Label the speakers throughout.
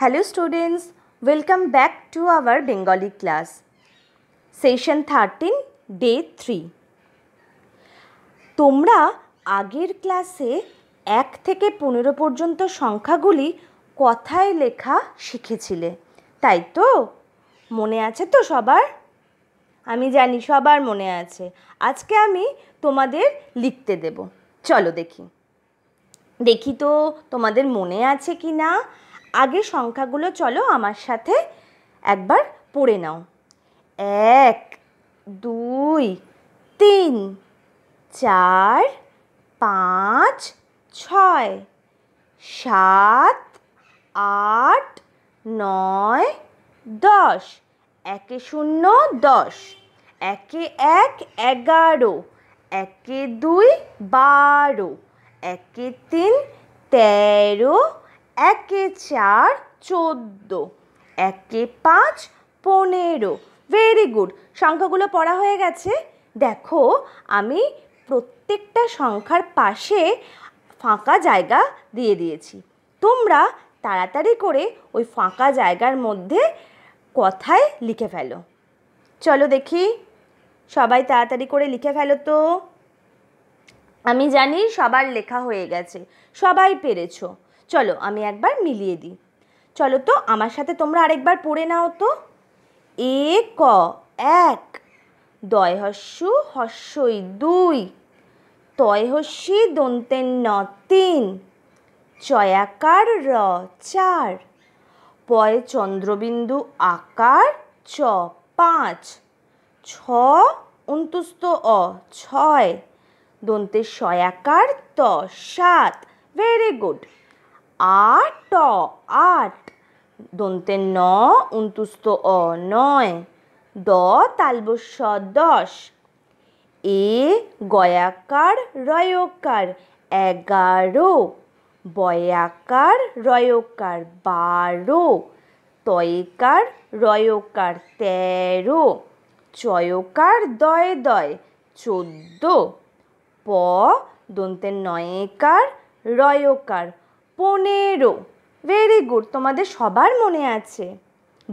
Speaker 1: hello students welcome back to our Bengali class session thirteen day three তোমরা আগের ক্লাসে এক থেকে পনেরো পর্যন্ত সংখ্যাগুলি কথায় লেখা শিখেছিলে তাই তো মনে আছে তো সবার আমি জানি সবার মনে আছে আজকে আমি তোমাদের লিখতে দেব চলো দেখি দেখি তো তোমাদের মনে আছে কি না আগে সংখ্যাগুলো চলো আমার সাথে একবার পড়ে নাও এক দুই তিন চার পাঁচ ছয় সাত আট নয় দশ একে শূন্য দশ একে এক এগারো একে দুই বারো একে তিন তেরো একে চার চোদ্দ একে পাঁচ পনেরো ভেরি গুড সংখ্যাগুলো পড়া হয়ে গেছে দেখো আমি প্রত্যেকটা সংখ্যার পাশে ফাঁকা জায়গা দিয়ে দিয়েছি তোমরা তাড়াতাড়ি করে ওই ফাঁকা জায়গার মধ্যে কথায় লিখে ফেলো চলো দেখি সবাই তাড়াতাড়ি করে লিখে ফেলো তো আমি জানি সবার লেখা হয়ে গেছে সবাই পেরেছো চলো আমি একবার মিলিয়ে দিই চলো তো আমার সাথে তোমরা আরেকবার পড়ে নাও তো এ ক এক দয় হস্যু হস্যই দুই তয় হস্যি দন্তেন ন তিন চয়াকার র চার পয় চন্দ্রবিন্দু আকার চ পাঁচ ছ অন্তুস্ত অ ছয় দন্তে সয়াকার ত সাত ভেরি গুড আট আট দন্তে ন উন্তুস্ত অ নয় দ তালবস্য দশ এ গয়াকার রয়কার এগারো বয়াকার রয়কার বারো তয়কার রয়কার তেরো চয়কার দয় দয় চোদ্দ প দন্তে নয়কার রয়কার পনেরো ভেরি গুড তোমাদের সবার মনে আছে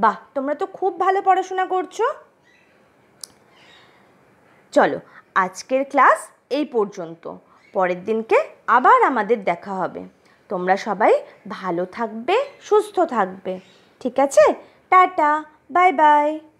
Speaker 1: বাহ তোমরা তো খুব ভালো পড়াশোনা করছো চলো আজকের ক্লাস এই পর্যন্ত পরের দিনকে আবার আমাদের দেখা হবে তোমরা সবাই ভালো থাকবে সুস্থ থাকবে ঠিক আছে টাটা বাই বাই